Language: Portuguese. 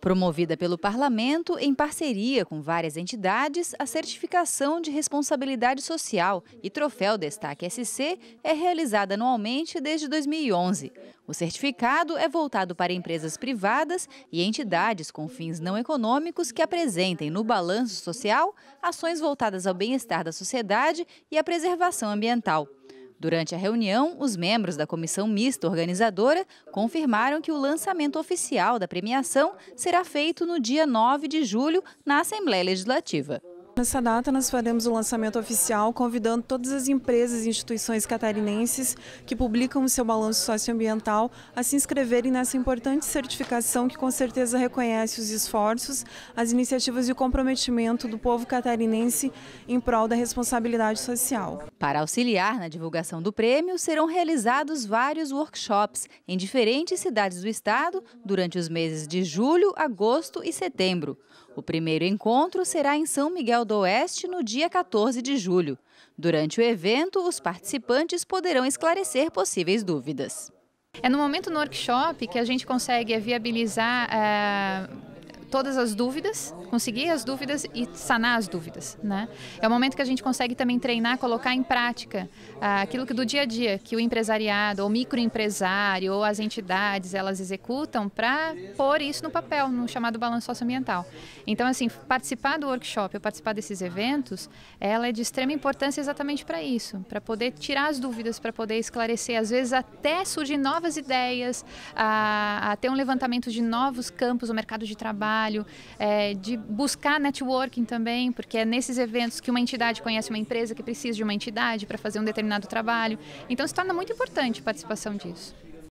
Promovida pelo Parlamento, em parceria com várias entidades, a Certificação de Responsabilidade Social e Troféu Destaque SC é realizada anualmente desde 2011. O certificado é voltado para empresas privadas e entidades com fins não econômicos que apresentem no balanço social ações voltadas ao bem-estar da sociedade e à preservação ambiental. Durante a reunião, os membros da comissão mista organizadora confirmaram que o lançamento oficial da premiação será feito no dia 9 de julho na Assembleia Legislativa. Nessa data, nós faremos o lançamento oficial, convidando todas as empresas e instituições catarinenses que publicam o seu balanço socioambiental a se inscreverem nessa importante certificação que, com certeza, reconhece os esforços, as iniciativas e o comprometimento do povo catarinense em prol da responsabilidade social. Para auxiliar na divulgação do prêmio, serão realizados vários workshops em diferentes cidades do estado durante os meses de julho, agosto e setembro. O primeiro encontro será em São Miguel do Oeste no dia 14 de julho. Durante o evento, os participantes poderão esclarecer possíveis dúvidas. É no momento no workshop que a gente consegue viabilizar. Uh todas as dúvidas, conseguir as dúvidas e sanar as dúvidas, né? É o momento que a gente consegue também treinar, colocar em prática ah, aquilo que do dia a dia que o empresariado, ou microempresário, ou as entidades elas executam para pôr isso no papel, no chamado balanço socioambiental. Então, assim, participar do workshop ou participar desses eventos, ela é de extrema importância exatamente para isso, para poder tirar as dúvidas, para poder esclarecer, às vezes até surgem novas ideias, a, ah, a ter um levantamento de novos campos, o mercado de trabalho trabalho, é, de buscar networking também, porque é nesses eventos que uma entidade conhece uma empresa que precisa de uma entidade para fazer um determinado trabalho. Então se torna muito importante a participação disso.